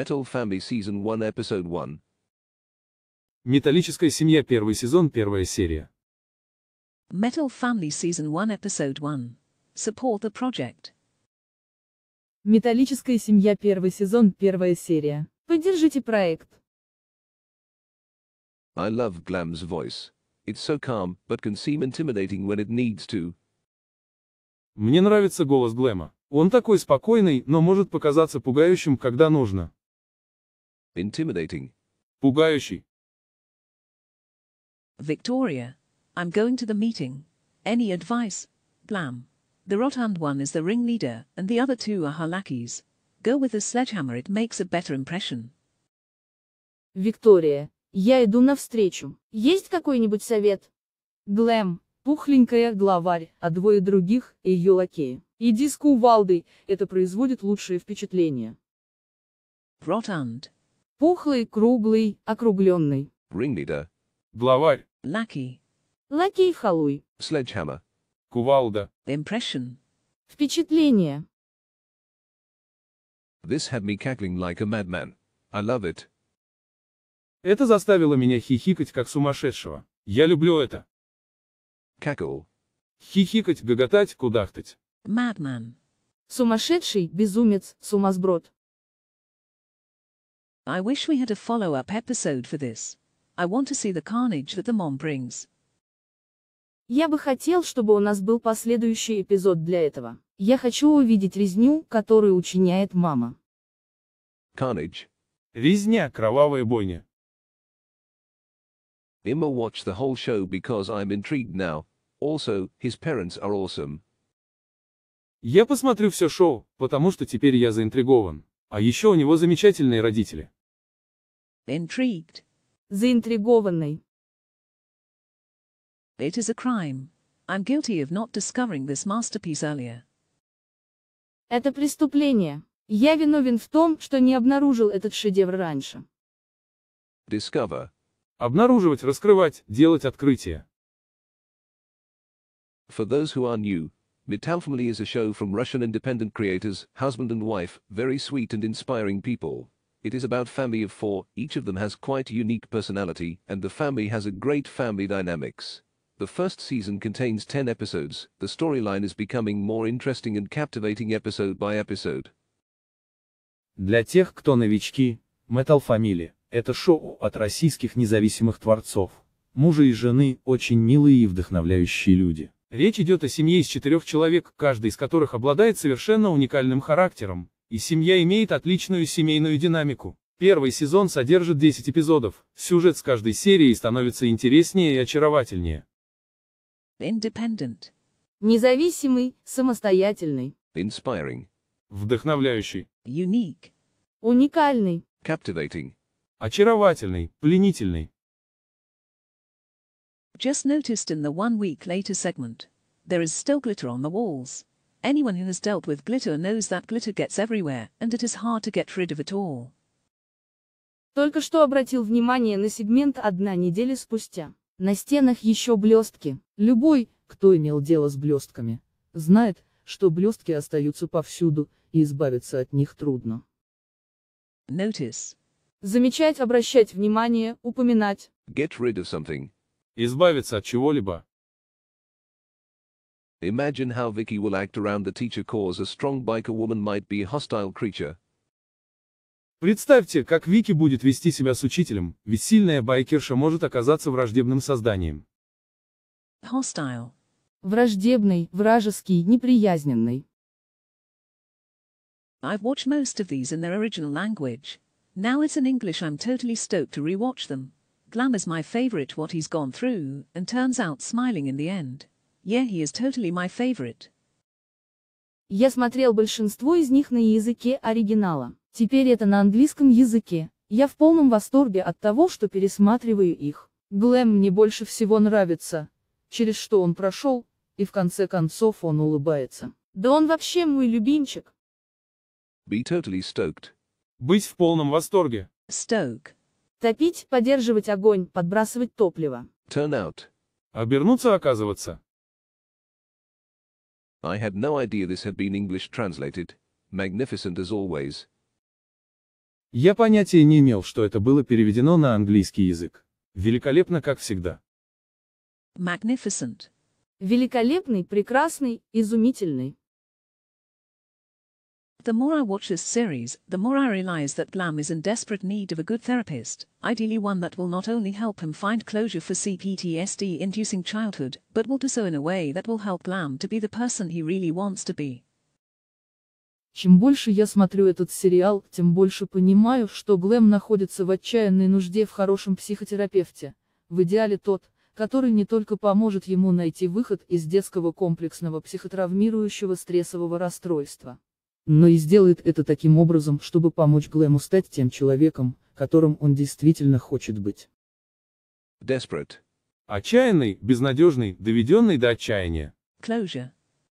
Metal Family Season 1 Episode 1. Металлическая семья первый сезон, первая серия. Metal Family Season 1 Episode 1. Support the project. Металлическая семья первый сезон, первая серия. Поддержите проект. I love Glam's voice. It's so calm, but can seem intimidating when it needs to. Мне нравится голос Глэма. Он такой спокойный, но может показаться пугающим, когда нужно. Intimidating. Пугающий. Victoria. I'm going to the meeting. Any advice? Blam. The rotund one is the ringleader, and the other two are her lackeys. Go with the sledgehammer, it makes a better impression. Виктория. Я иду навстречу. Есть какой-нибудь совет? Глэм. Пухленькая главарь, а двое других – ее лакеи. Иди с кувалдой, это производит лучшее впечатление. Rotund. Пухлый, круглый, округленный. Ringleader. Главарь. Lackey. Лакей халуй. Sledgehammer. Кувалда. Impression. Впечатление. This had me cackling like a madman. I love it. Это заставило меня хихикать как сумасшедшего. Я люблю это. Cackle. Хихикать, гоготать, кудахтать. Madman. Сумасшедший, безумец, сумасброд. I wish we had a follow-up episode for this. I want to see the carnage that the mom brings. Я бы хотел, чтобы у нас был последующий эпизод для этого. Я хочу увидеть резню, которую учиняет мама. Carnage. Резня, кровавая бойня. Imma watched the whole show because I'm intrigued now. Also, his parents are awesome. Я посмотрю все шоу, потому что теперь я заинтригован. А еще у него замечательные родители. Intrigued. Заинтригованный. It is a crime. I'm guilty of not discovering this masterpiece earlier. Это преступление. Я виновен в том, что не обнаружил этот шедевр раньше. Discover. Обнаруживать, раскрывать, делать открытие. For those who are new, Metal Family is a show from Russian independent creators, husband and wife, very sweet and inspiring people. It is about family of four, each of them has quite unique personality, and the family has a great family dynamics. The first season contains 10 episodes, the storyline is becoming more interesting and captivating episode by episode. Для тех, кто новички, Metal Family – это шоу от российских независимых творцов. Мужа и жены – очень милые и вдохновляющие люди. Речь идет о семье из четырех человек, каждый из которых обладает совершенно уникальным характером, и семья имеет отличную семейную динамику. Первый сезон содержит 10 эпизодов, сюжет с каждой серии становится интереснее и очаровательнее. Independent. Независимый, самостоятельный. Inspiring. Вдохновляющий. Unique. Уникальный. Captivating. Очаровательный, пленительный. Just noticed in the one week later segment. There is still glitter on the walls. Anyone who has dealt with glitter knows that glitter gets everywhere, and it is hard to get rid of it all. Только что обратил внимание на сегмент одна неделя спустя. На стенах еще блестки. Любой, кто имел дело с блестками, знает, что блестки остаются повсюду, и избавиться от них трудно. Notice. Замечать, обращать внимание, упоминать. Get rid of something избавиться от чего-либо. Imagine how Vicky will act around the teacher cause a strong biker woman might be a hostile creature. Представьте, как Вики будет вести себя с учителем, ведь сильная байкерша может оказаться враждебным созданием. Hostile. Враждебный, вражеский, неприязненный. I've watched most of these in their original language. Now it's in English I'm totally stoked to rewatch them. Glamor's my favorite what he's gone through and turns out smiling in the end. Yeah, he is totally my favorite. Я смотрел большинство из них на языке оригинала. Теперь это на английском языке. Я в полном восторге от того, что пересматриваю их. Глэм мне больше всего нравится. Через что он прошел, и в конце концов он улыбается. Да он вообще мой любимчик. Be totally stoked. Быть в полном восторге. Stoke. Топить, поддерживать огонь, подбрасывать топливо. Turn out. Обернуться оказываться. I had no idea this had been English translated. Magnificent as always. Я понятия не имел, что это было переведено на английский язык. Великолепно, как всегда. Magnificent. Великолепный, прекрасный, изумительный. The more I watch this series, the more I realize that Blam is in desperate need of a good therapist, ideally one that will not only help him find closure for CPTSD-inducing childhood, but will do so in a way that will help Blam to be the person he really wants to be. Чем больше я смотрю этот сериал, тем больше понимаю, что Глэм находится в отчаянной нужде в хорошем психотерапевте. В идеале тот, который не только поможет ему найти выход из детского комплексного психотравмирующего стрессового расстройства но и сделает это таким образом, чтобы помочь Глэму стать тем человеком, которым он действительно хочет быть. Desperate. Отчаянный, безнадежный, доведенный до отчаяния. Closure.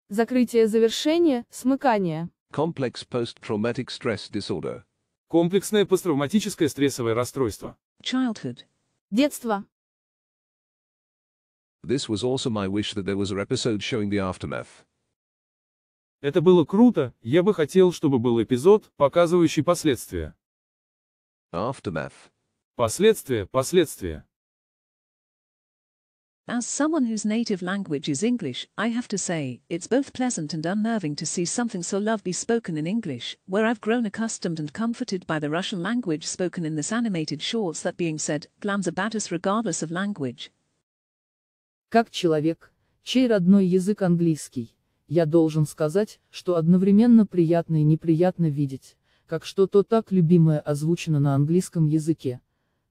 Закрытие завершение, смыкание. Complex post-traumatic stress disorder. Комплексное посттравматическое стрессовое расстройство. Childhood. Детство. This was also my wish that there was an episode showing the aftermath. Это было круто, я бы хотел, чтобы был эпизод, показывающий последствия. Aftermath. Последствия, последствия. As someone whose native language is English, I have to say, it's both pleasant and unnerving to see something so be spoken in English, where I've grown accustomed and comforted by the Russian language spoken in this animated shorts that being said, glam's about us regardless of language. Как человек, чей родной язык английский, я должен сказать, что одновременно приятно и неприятно видеть, как что-то так любимое озвучено на английском языке,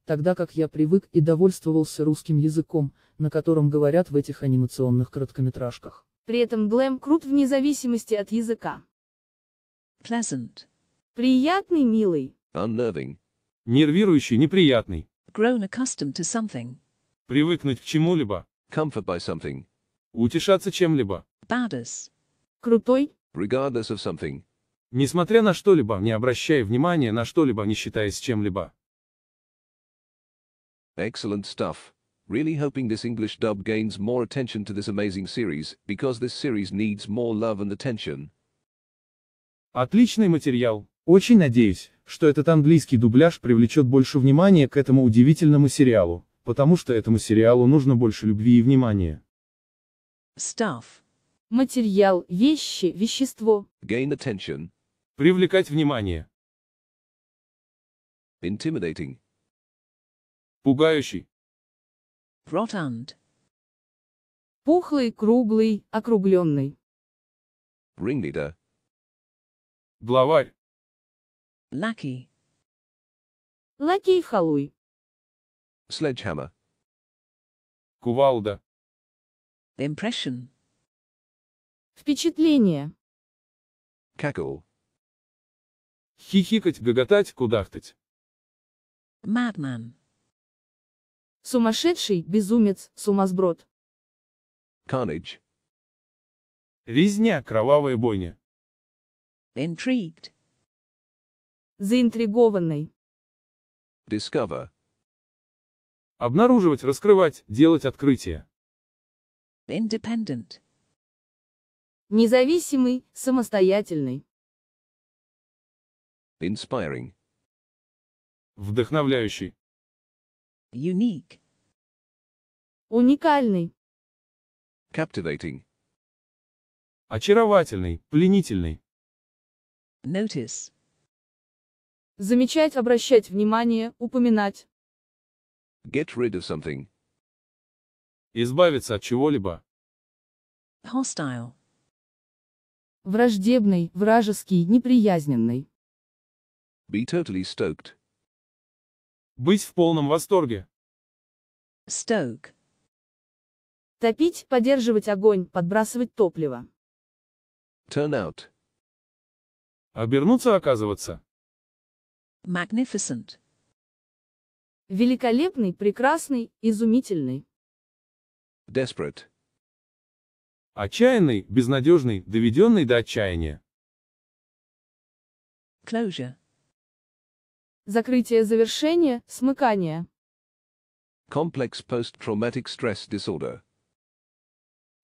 тогда как я привык и довольствовался русским языком, на котором говорят в этих анимационных короткометражках. При этом глэм крут вне зависимости от языка. Pleasant. Приятный, милый. Unnerving. Нервирующий, неприятный. Grown accustomed to something. Привыкнуть к чему-либо. Comfort by something. Утешаться чем-либо badass. Крутой. Regardless of something. Несмотря на что-либо, не обращая внимания на что-либо, не считаясь чем-либо. Excellent stuff. Really hoping this English dub gains more attention to this amazing series, because this series needs more love and attention. Отличный материал. Очень надеюсь, что этот английский дубляж привлечет больше внимания к этому удивительному сериалу, потому что этому сериалу нужно больше любви и внимания. Stuff. Материал, вещи, вещество. Gain attention. Привлекать внимание. Intimidating. Пугающий. Rotund. Пухлый, круглый, округленный. Ringleader. Главарь. Lackey. Лакей халуй. Sledgehammer. Кувалда. Impression. Впечатление. Cackle. Хихикать, гоготать, кудахтать. Madman. Сумасшедший, безумец, сумасброд. Carnage. Резня, кровавая бойня. Intrigued. Заинтригованный. Discover. Обнаруживать, раскрывать, делать открытие. Independent. Независимый, самостоятельный. Inspiring. Вдохновляющий. Unique. Уникальный. Captivating. Очаровательный, пленительный. Notice. Замечать, обращать внимание, упоминать. Get rid of something. Избавиться от чего-либо. Hostile. Враждебный, вражеский, неприязненный. Be totally stoked. Быть в полном восторге. Stoke. Топить, поддерживать огонь, подбрасывать топливо. Turn out. Обернуться оказываться. Magnificent. Великолепный, прекрасный, изумительный. Desperate. Отчаянный, безнадежный, доведенный до отчаяния. Closure. Закрытие завершение, смыкание. Complex post-traumatic stress disorder.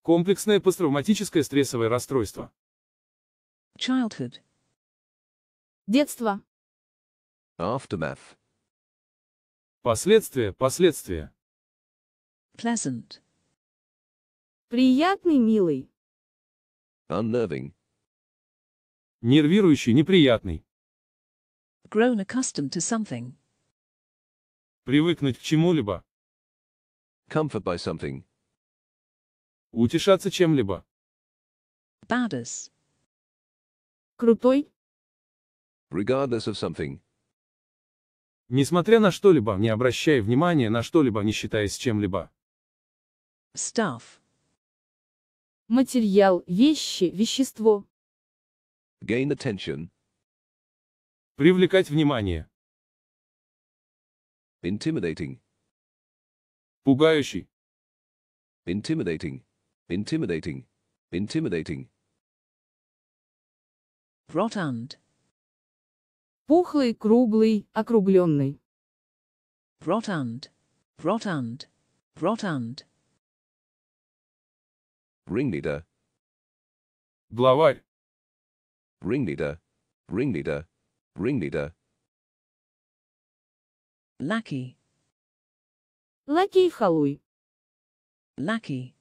Комплексное посттравматическое стрессовое расстройство. Childhood. Детство. Aftermath. Последствия, последствия. Pleasant. Приятный, милый. Unnerving. Нервирующий, неприятный. Grown accustomed to something. Привыкнуть к чему-либо. Comfort by something. Утешаться чем-либо. Badass. Крутой. Regardless of something. Несмотря на что-либо, не обращая внимания на что-либо, не считаясь чем-либо. Stuff. Материал, вещи, вещество. Gain attention. Привлекать внимание. Intimidating. Пугающий. Intimidating. Intimidating. Intimidating. Rotund. Пухлый, круглый, округленный. Rotund. Rotund. Rotund. Ringleader. Главарь. Ringleader. Ringleader. Ringleader. Lackey. Лакей халуй. Lackey.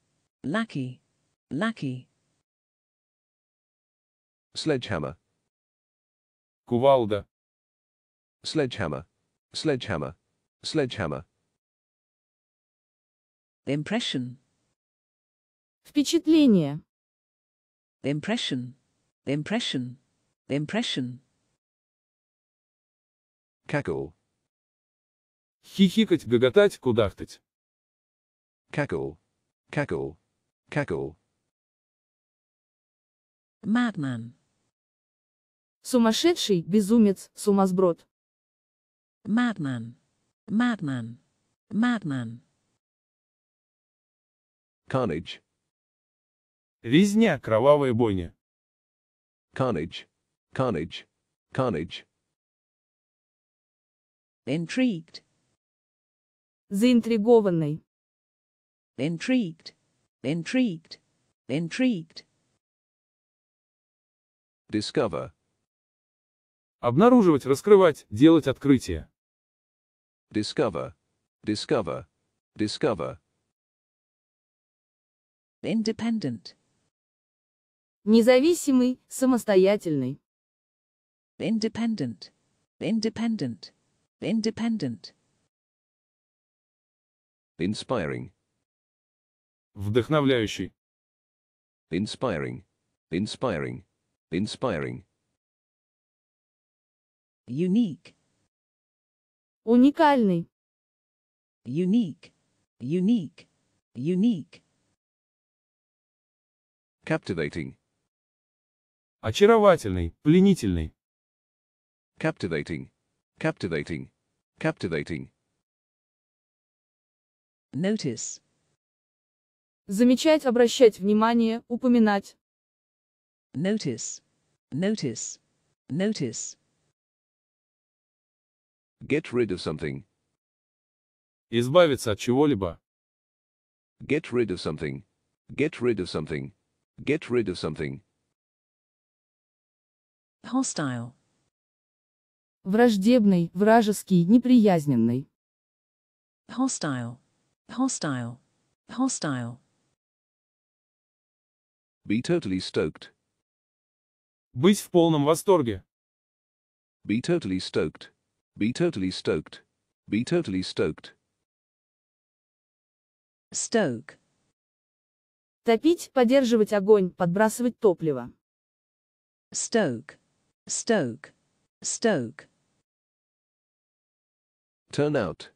Lackey. Lackey. Sledgehammer. Кувалда. Sledgehammer. Sledgehammer. Sledgehammer. impression. Впечатление. The impression. The impression. The impression. Cackle. Хихикать, гоготать, кудахтать. Cackle. Cackle. Cackle. Madman. Сумасшедший, безумец, сумасброд. Madman. Madman. Madman. Carnage. Резня, кровавая бойня. Carnage. Carnage. Carnage. Intrigued. Заинтригованный. Intrigued. Intrigued. Intrigued. Discover. Обнаруживать, раскрывать, делать открытие. Discover. Discover. Discover. Independent. Независимый, самостоятельный. Independent. Independent. Independent. Inspiring. Вдохновляющий. Inspiring. Inspiring. Inspiring. Unique. Уникальный. Unique. Unique. Unique. Captivating. Очаровательный, пленительный. Captivating. Captivating. Captivating. Notice. Замечать, обращать внимание, упоминать. Notice. Notice. Notice. Get rid of something. Избавиться от чего-либо. Get rid of something. Get rid of something. Get rid of something hostile. Враждебный, вражеский, неприязненный. Hostile. Hostile. Hostile. Be totally stoked. Быть в полном восторге. Be totally stoked. Be totally stoked. Be totally stoked. Stoke. Топить, поддерживать огонь, подбрасывать топливо. Stoke. Stoke. Stoke. Turn out.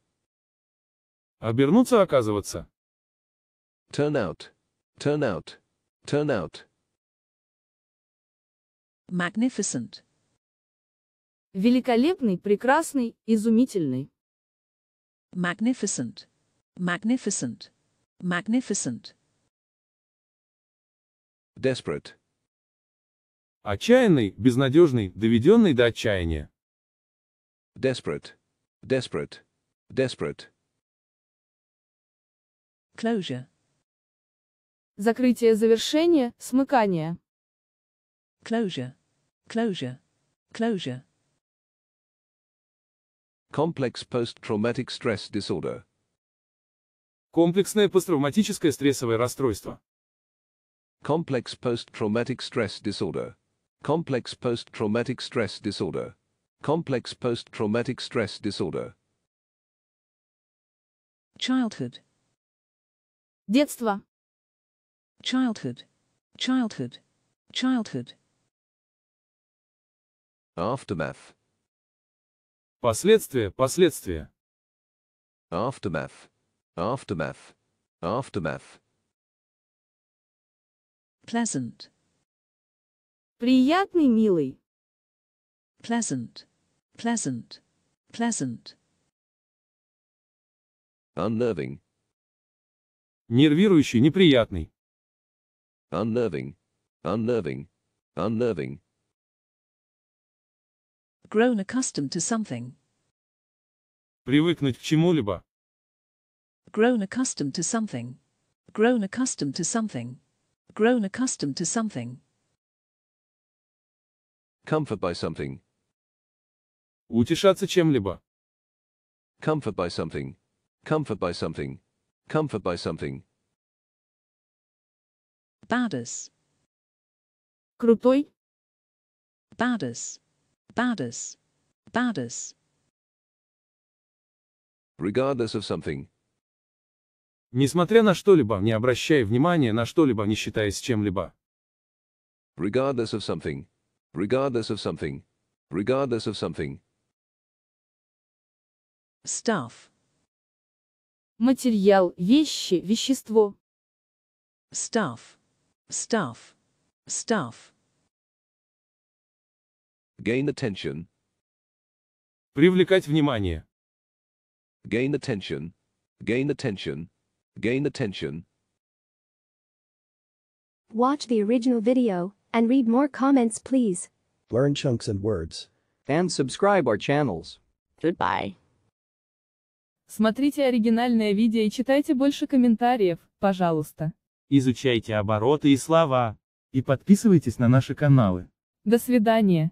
Обернуться оказываться. Turn out. Turn out. Turn out. Magnificent. Великолепный, прекрасный, изумительный. Magnificent. Magnificent. Magnificent. Desperate. Отчаянный, безнадежный, доведенный до отчаяния. Desperate. Desperate. Desperate. Closure. Закрытие завершение, смыкание. Closure. Closure. Closure. Complex post-traumatic stress disorder. Комплексное посттравматическое стрессовое расстройство. Complex post-traumatic stress disorder. Complex post-traumatic stress disorder. Complex post-traumatic stress disorder. Childhood. Детство. Childhood. Childhood. Childhood. Aftermath. Последствия, последствия. Aftermath. Aftermath. Aftermath. Pleasant. Приятный, милый. Pleasant. Pleasant. Pleasant. Unnerving. Нервирующий, неприятный. Unnerving. Unnerving. Unnerving. Grown accustomed to something. Привыкнуть к чему-либо. Grown accustomed to something. Grown accustomed to something. Grown accustomed to something. Comfort by something. Утешаться чем-либо. Comfort by something. Comfort by something. Comfort by something. Badass. Крутой. Badass. Badass. Badass. Regardless of something. Несмотря на что-либо, не обращая внимания на что-либо, не считаясь чем-либо. Regardless of something. regardless of something, regardless of something. Stuff. Material, вещи, вещество. Stuff. Stuff. Stuff. Gain attention. Привлекать внимание. Gain attention. Gain attention. Gain attention. Watch the original video And read more comments please. Learn chunks and words. And subscribe our channels. Goodbye. Смотрите оригинальное видео и читайте больше комментариев, пожалуйста. Изучайте обороты и слова. И подписывайтесь на наши каналы. До свидания.